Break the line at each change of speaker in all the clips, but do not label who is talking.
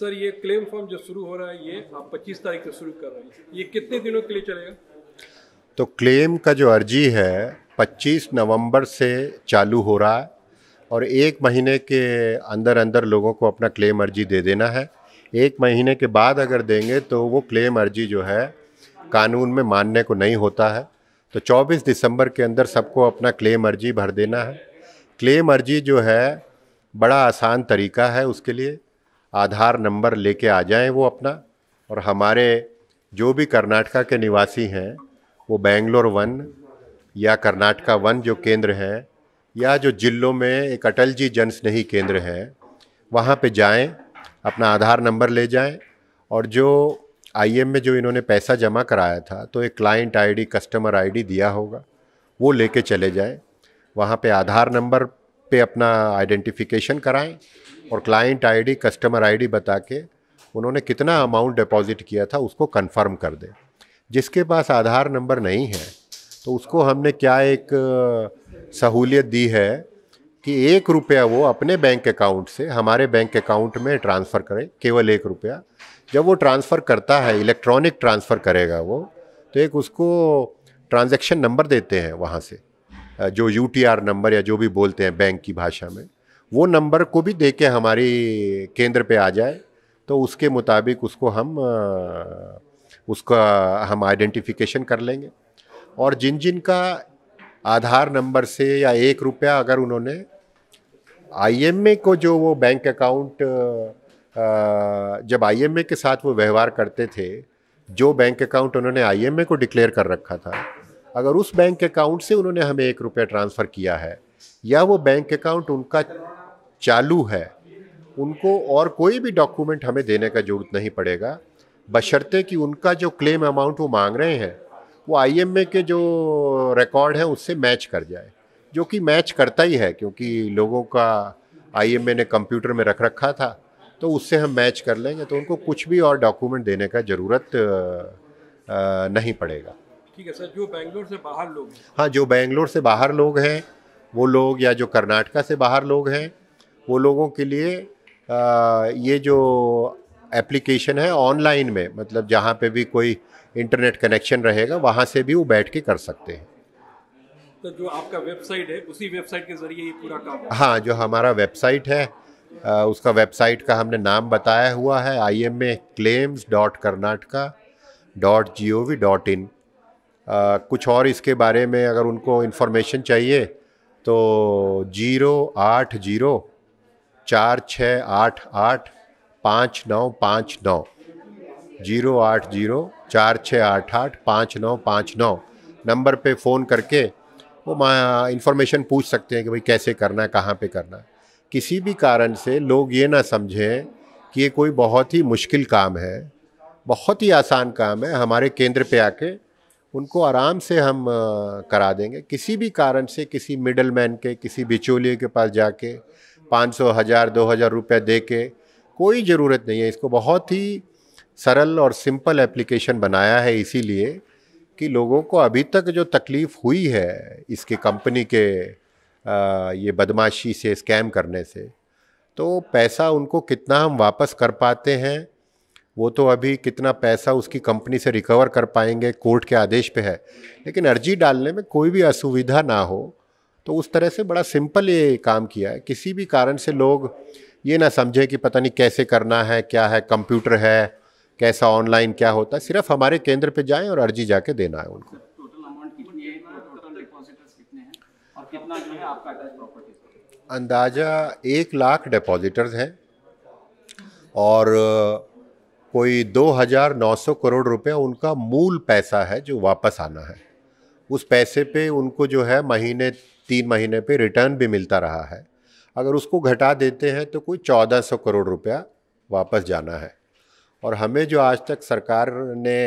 sir ये claim form जो शुरू हो रहा है ये आप पच्चीस तारीख से शुरू कर रहे हैं ये कितने दिनों के लिए चलेगा तो क्लेम का जो अर्जी है 25 नवंबर से चालू हो रहा है और एक महीने के अंदर अंदर लोगों को अपना क्लेम अर्जी दे देना है एक महीने के बाद अगर देंगे तो वो क्लेम अर्जी जो है कानून में मानने को नहीं होता है तो 24 दिसंबर के अंदर सबको अपना क्लेम अर्जी भर देना है क्लेम अर्जी जो है बड़ा आसान तरीका है उसके लिए आधार नंबर लेके आ जाएं वो अपना और हमारे जो भी कर्नाटका के निवासी हैं वो बेंगलोर वन या कर्नाटका वन जो केंद्र हैं या जो जिलों में एक अटल जी जन स्नेही केंद्र है वहाँ पे जाएं अपना आधार नंबर ले जाएं और जो आईएम में जो इन्होंने पैसा जमा कराया था तो एक क्लाइंट आईडी कस्टमर आईडी दिया होगा वो लेके चले जाएं वहाँ पे आधार नंबर पे अपना आइडेंटिफिकेशन कराएं और क्लाइंट आईडी कस्टमर आईडी बता के उन्होंने कितना अमाउंट डिपॉजिट किया था उसको कंफर्म कर दे जिसके पास आधार नंबर नहीं है तो उसको हमने क्या एक सहूलियत दी है कि एक रुपया वो अपने बैंक अकाउंट से हमारे बैंक अकाउंट में ट्रांसफ़र करे केवल एक रुपया जब वो ट्रांसफ़र करता है इलेक्ट्रॉनिक ट्रांसफ़र करेगा वो तो एक उसको ट्रांजैक्शन नंबर देते हैं वहाँ से जो यू नंबर या जो भी बोलते हैं बैंक की भाषा में वो नंबर को भी दे के हमारी केंद्र पे आ जाए तो उसके मुताबिक उसको हम उसका हम आइडेंटिफिकेशन कर लेंगे और जिन जिन का आधार नंबर से या एक रुपया अगर उन्होंने आईएमए को जो वो बैंक अकाउंट जब आईएमए के साथ वो व्यवहार करते थे जो बैंक अकाउंट उन्होंने आईएमए को डिक्लेयर कर रखा था अगर उस बैंक अकाउंट से उन्होंने हमें एक रुपया ट्रांसफ़र किया है या वो बैंक अकाउंट उनका चालू है उनको और कोई भी डॉक्यूमेंट हमें देने का जरूरत नहीं पड़ेगा बशर्ते कि उनका जो क्लेम अमाउंट वो मांग रहे हैं वो आईएमए के जो रिकॉर्ड है उससे मैच कर जाए जो कि मैच करता ही है क्योंकि लोगों का आईएमए ने कंप्यूटर में रख रखा था तो उससे हम मैच कर लेंगे तो उनको कुछ भी और डॉक्यूमेंट देने का ज़रूरत नहीं पड़ेगा ठीक है सर जो बेंगलोर से बाहर लोग हाँ जो बेंगलोर से बाहर लोग हैं वो लोग या जो कर्नाटका से बाहर लोग हैं वो लोगों के लिए आ, ये जो एप्लीकेशन है ऑनलाइन में मतलब जहाँ पे भी कोई इंटरनेट कनेक्शन रहेगा वहाँ से भी वो बैठ के कर सकते हैं तो जो आपका वेबसाइट है उसी वेबसाइट के जरिए ये पूरा काम हाँ जो हमारा वेबसाइट है आ, उसका वेबसाइट का हमने नाम बताया हुआ है I M A claims dot Karnataka dot G O V dot in कुछ और इसके बारे में अगर उनको इन्फॉर्मेशन चाहिए तो जीरो आठ जीरो चार छः आठ आठ पाँच नौ पाँच नौ जीरो आठ जीरो चार छः आठ आठ पाँच नौ पाँच नौ नंबर पे फ़ोन करके वो इन्फॉर्मेशन पूछ सकते हैं कि भाई कैसे करना है कहाँ पे करना है किसी भी कारण से लोग ये ना समझें कि ये कोई बहुत ही मुश्किल काम है बहुत ही आसान काम है हमारे केंद्र पे आके उनको आराम से हम करा देंगे किसी भी कारण से किसी मिडल मैन के किसी बिचौलिए के पास जाके पाँच सौ हज़ार दो हज़ार रुपये दे के कोई ज़रूरत नहीं है इसको बहुत ही सरल और सिंपल एप्लीकेशन बनाया है इसीलिए कि लोगों को अभी तक जो तकलीफ़ हुई है इसके कंपनी के ये बदमाशी से स्कैम करने से तो पैसा उनको कितना हम वापस कर पाते हैं वो तो अभी कितना पैसा उसकी कंपनी से रिकवर कर पाएंगे कोर्ट के आदेश पे है लेकिन अर्जी डालने में कोई भी असुविधा ना हो तो उस तरह से बड़ा सिंपल ये काम किया है किसी भी कारण से लोग ये ना समझे कि पता नहीं कैसे करना है क्या है कंप्यूटर है कैसा ऑनलाइन क्या होता है सिर्फ हमारे केंद्र पे जाएं और अर्जी जाके देना है उनको अंदाजा एक लाख डिपॉजिटर्स हैं और कोई 2,900 करोड़ रुपया उनका मूल पैसा है जो वापस आना है उस पैसे पे उनको जो है महीने तीन महीने पे रिटर्न भी मिलता रहा है अगर उसको घटा देते हैं तो कोई चौदह सौ करोड़ रुपया वापस जाना है और हमें जो आज तक सरकार ने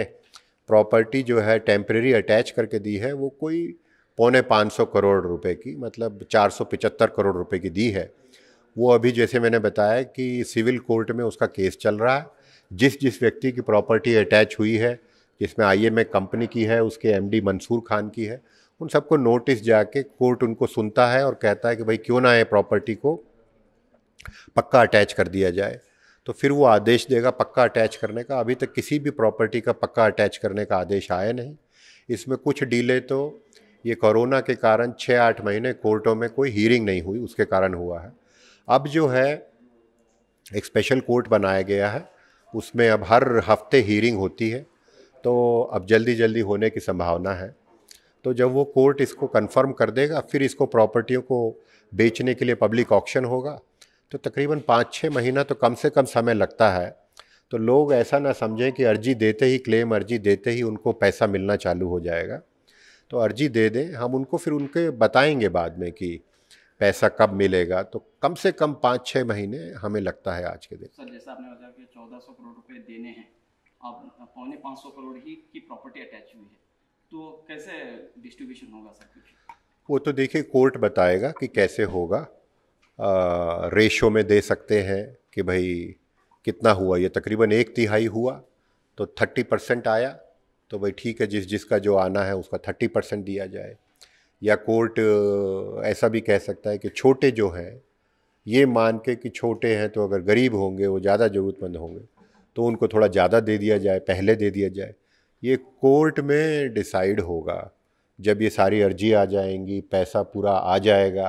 प्रॉपर्टी जो है टेम्प्रेरी अटैच करके दी है वो कोई पौने पाँच सौ करोड़ रुपए की मतलब चार सौ पिचहत्तर करोड़ रुपए की दी है वो अभी जैसे मैंने बताया कि सिविल कोर्ट में उसका केस चल रहा है जिस जिस व्यक्ति की प्रॉपर्टी अटैच हुई है जिसमें आई एम कंपनी की है उसके एम मंसूर खान की है उन सबको नोटिस जाके कोर्ट उनको सुनता है और कहता है कि भाई क्यों ना ये प्रॉपर्टी को पक्का अटैच कर दिया जाए तो फिर वो आदेश देगा पक्का अटैच करने का अभी तक किसी भी प्रॉपर्टी का पक्का अटैच करने का आदेश आया नहीं इसमें कुछ डीले तो ये कोरोना के कारण छः आठ महीने कोर्टों में कोई हीरिंग नहीं हुई उसके कारण हुआ है अब जो है एक स्पेशल कोर्ट बनाया गया है उसमें अब हर हफ्ते हीरिंग होती है तो अब जल्दी जल्दी होने की संभावना है तो जब वो कोर्ट इसको कंफर्म कर देगा फिर इसको प्रॉपर्टियों को बेचने के लिए पब्लिक ऑक्शन होगा तो तकरीबन पाँच छः महीना तो कम से कम समय लगता है तो लोग ऐसा ना समझें कि अर्जी देते ही क्लेम अर्जी देते ही उनको पैसा मिलना चालू हो जाएगा तो अर्जी दे दें हम उनको फिर उनके बताएंगे बाद में कि पैसा कब मिलेगा तो कम से कम पाँच छः महीने हमें लगता है आज के दिन सर जैसा आपने बताया कि चौदह सौ करोड़ रुपए देने हैं अब पौने पाँच सौ करोड़ ही की प्रॉपर्टी अटैच हुई है तो कैसे डिस्ट्रीब्यूशन होगा सब कुछ वो तो देखिए कोर्ट बताएगा कि कैसे होगा रेशो में दे सकते हैं कि भाई कितना हुआ ये तकरीबन एक तिहाई हुआ तो थर्टी परसेंट आया तो भाई ठीक है जिस जिसका जो आना है उसका थर्टी परसेंट दिया जाए या कोर्ट ऐसा भी कह सकता है कि छोटे जो हैं ये मान के कि छोटे हैं तो अगर गरीब होंगे वो ज़्यादा ज़रूरतमंद होंगे तो उनको थोड़ा ज़्यादा दे दिया जाए पहले दे दिया जाए ये कोर्ट में डिसाइड होगा जब ये सारी अर्जी आ जाएंगी पैसा पूरा आ जाएगा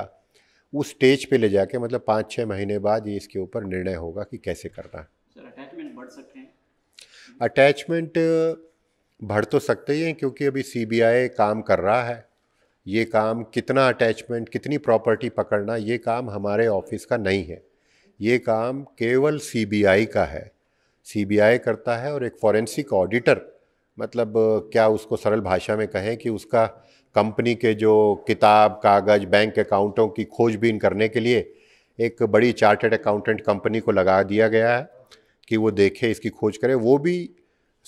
उस स्टेज पे ले जाके मतलब पाँच छः महीने बाद ये इसके ऊपर निर्णय होगा कि कैसे करना है अटैचमेंट बढ़ सकते हैं अटैचमेंट बढ़ तो सकते ही हैं क्योंकि अभी सीबीआई काम कर रहा है ये काम कितना अटैचमेंट कितनी प्रॉपर्टी पकड़ना ये काम हमारे ऑफिस का नहीं है ये काम केवल सी का है सी करता है और एक फॉरेंसिक ऑडिटर मतलब क्या उसको सरल भाषा में कहें कि उसका कंपनी के जो किताब कागज़ बैंक अकाउंटों की खोजबीन करने के लिए एक बड़ी चार्टेड अकाउंटेंट कंपनी को लगा दिया गया है कि वो देखे इसकी खोज करे वो भी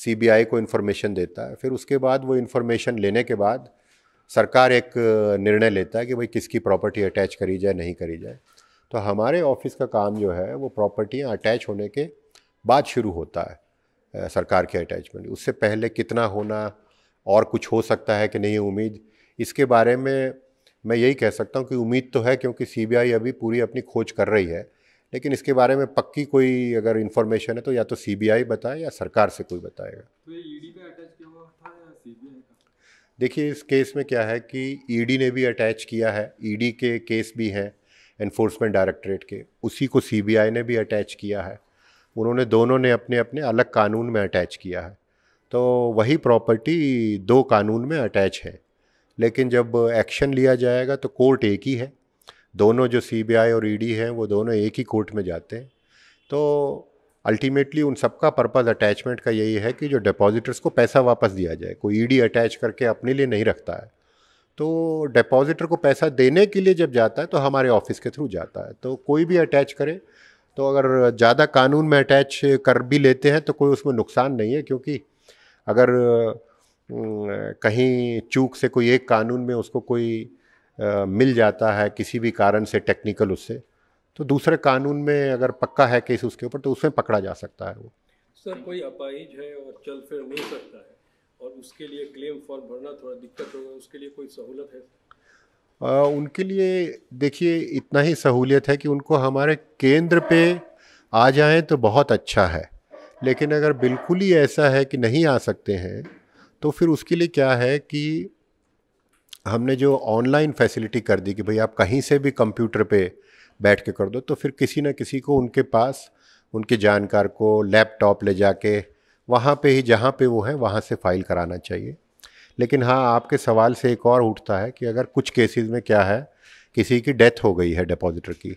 सीबीआई को इन्फॉर्मेशन देता है फिर उसके बाद वो इन्फॉर्मेशन लेने के बाद सरकार एक निर्णय लेता है कि भाई किसकी प्रॉपर्टी अटैच करी जाए नहीं करी जाए तो हमारे ऑफिस का काम जो है वो प्रॉपर्टियाँ अटैच होने के बाद शुरू होता है सरकार के अटैचमेंट उससे पहले कितना होना और कुछ हो सकता है कि नहीं उम्मीद इसके बारे में मैं यही कह सकता हूँ कि उम्मीद तो है क्योंकि सीबीआई अभी पूरी अपनी खोज कर रही है लेकिन इसके बारे में पक्की कोई अगर इन्फॉर्मेशन है तो या तो सीबीआई बताए या सरकार से कोई बताएगा तो e देखिए इस केस में क्या है कि ईडी e ने भी अटैच किया है ईडी e के केस भी हैं एनफोर्समेंट डायरेक्टरेट के उसी को सीबीआई ने भी अटैच किया है उन्होंने दोनों ने अपने अपने अलग कानून में अटैच किया है तो वही प्रॉपर्टी दो कानून में अटैच है लेकिन जब एक्शन लिया जाएगा तो कोर्ट एक ही है दोनों जो सीबीआई और ईडी हैं वो दोनों एक ही कोर्ट में जाते हैं तो अल्टीमेटली उन सबका पर्पज़ अटैचमेंट का यही है कि जो डिपॉजिटर्स को पैसा वापस दिया जाए कोई ईडी अटैच करके अपने लिए नहीं रखता है तो डिपॉजिटर को पैसा देने के लिए जब जाता है तो हमारे ऑफिस के थ्रू जाता है तो कोई भी अटैच करे तो अगर ज़्यादा कानून में अटैच कर भी लेते हैं तो कोई उसमें नुकसान नहीं है क्योंकि अगर कहीं चूक से कोई एक कानून में उसको कोई मिल जाता है किसी भी कारण से टेक्निकल उससे तो दूसरे कानून में अगर पक्का है केस उसके ऊपर तो उसमें पकड़ा जा सकता है वो सर कोई अपाहिज है और चल फिर मिल सकता है और उसके लिए क्लेम फॉर्म भरना थोड़ा दिक्कत होगा उसके लिए कोई सहूलत है आ, उनके लिए देखिए इतना ही सहूलियत है कि उनको हमारे केंद्र पे आ जाएं तो बहुत अच्छा है लेकिन अगर बिल्कुल ही ऐसा है कि नहीं आ सकते हैं तो फिर उसके लिए क्या है कि हमने जो ऑनलाइन फैसिलिटी कर दी कि भाई आप कहीं से भी कंप्यूटर पे बैठ के कर दो तो फिर किसी ना किसी को उनके पास उनके जानकार को लैपटॉप ले जाके वहाँ पे ही जहाँ पे वो है वहाँ से फ़ाइल कराना चाहिए लेकिन हाँ आपके सवाल से एक और उठता है कि अगर कुछ केसेस में क्या है किसी की डेथ हो गई है डिपॉजिटर की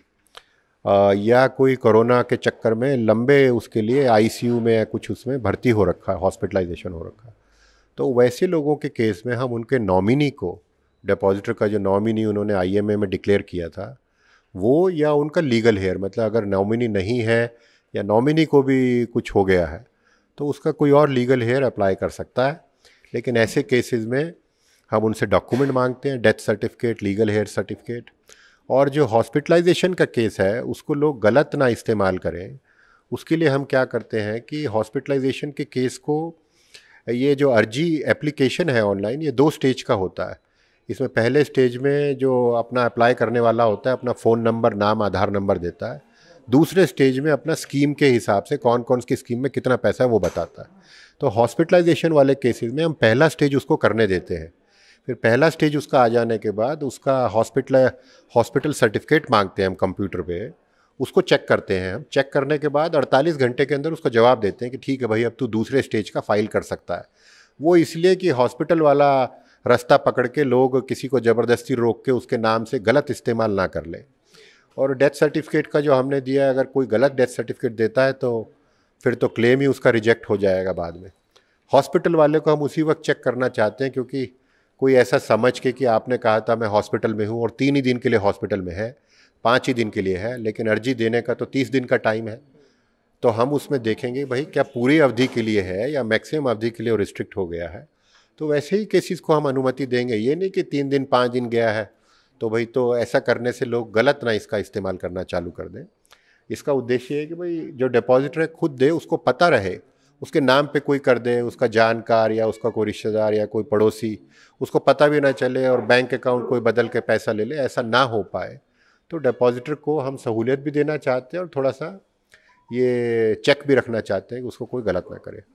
आ, या कोई कोरोना के चक्कर में लंबे उसके लिए आईसीयू में या कुछ उसमें भर्ती हो रखा है हॉस्पिटलाइजेशन हो रखा है तो वैसे लोगों के केस में हम उनके नॉमिनी को डिपॉजिटर का जो नॉमिनी उन्होंने आई में डिक्लेयर किया था वो या उनका लीगल हेयर मतलब अगर नॉमिनी नहीं है या नॉमिनी को भी कुछ हो गया है तो उसका कोई और लीगल हेयर अप्लाई कर सकता है लेकिन ऐसे केसेस में हम उनसे डॉक्यूमेंट मांगते हैं death certificate legal heir certificate और जो हॉस्पिटलाइजेशन का केस है उसको लोग गलत ना इस्तेमाल करें उसके लिए हम क्या करते हैं कि हॉस्पिटलाइजेशन के केस को ये जो अर्जी एप्लीकेशन है ऑनलाइन ये दो स्टेज का होता है इसमें पहले स्टेज में जो अपना अप्लाई करने वाला होता है अपना फ़ोन नंबर नाम आधार नंबर देता है दूसरे स्टेज में अपना स्कीम के हिसाब से कौन कौन सी स्कीम में कितना पैसा है वो बताता है तो हॉस्पिटलाइजेशन वाले केसेस में हम पहला स्टेज उसको करने देते हैं फिर पहला स्टेज उसका आ जाने के बाद उसका हॉस्पिटल हॉस्पिटल सर्टिफिकेट मांगते हैं हम कंप्यूटर पे उसको चेक करते हैं हम चेक करने के बाद 48 घंटे के अंदर उसका जवाब देते हैं कि ठीक है भाई अब तू दूसरे स्टेज का फाइल कर सकता है वो इसलिए कि हॉस्पिटल वाला रास्ता पकड़ के लोग किसी को ज़बरदस्ती रोक के उसके नाम से गलत इस्तेमाल ना कर लें और डेथ सर्टिफिकेट का जो हमने दिया है अगर कोई गलत डेथ सर्टिफिकेट देता है तो फिर तो क्लेम ही उसका रिजेक्ट हो जाएगा बाद में हॉस्पिटल वाले को हम उसी वक्त चेक करना चाहते हैं क्योंकि कोई ऐसा समझ के कि आपने कहा था मैं हॉस्पिटल में हूँ और तीन ही दिन के लिए हॉस्पिटल में है पाँच ही दिन के लिए है लेकिन अर्जी देने का तो तीस दिन का टाइम है तो हम उसमें देखेंगे भाई क्या पूरी अवधि के लिए है या मैक्सिमम अवधि के लिए रिस्ट्रिक्ट हो गया है तो वैसे ही केसेस को हम अनुमति देंगे ये नहीं कि तीन दिन पाँच दिन गया है तो भाई तो ऐसा करने से लोग गलत ना इसका इस्तेमाल करना चालू कर दें इसका उद्देश्य है कि भाई जो डिपॉजिटर है खुद दे उसको पता रहे उसके नाम पे कोई कर दे उसका जानकार या उसका कोई रिश्तेदार या कोई पड़ोसी उसको पता भी ना चले और बैंक अकाउंट कोई बदल के पैसा ले ले ऐसा ना हो पाए तो डिपॉजिटर को हम सहूलियत भी देना चाहते हैं और थोड़ा सा ये चेक भी रखना चाहते हैं कि उसको कोई गलत ना करे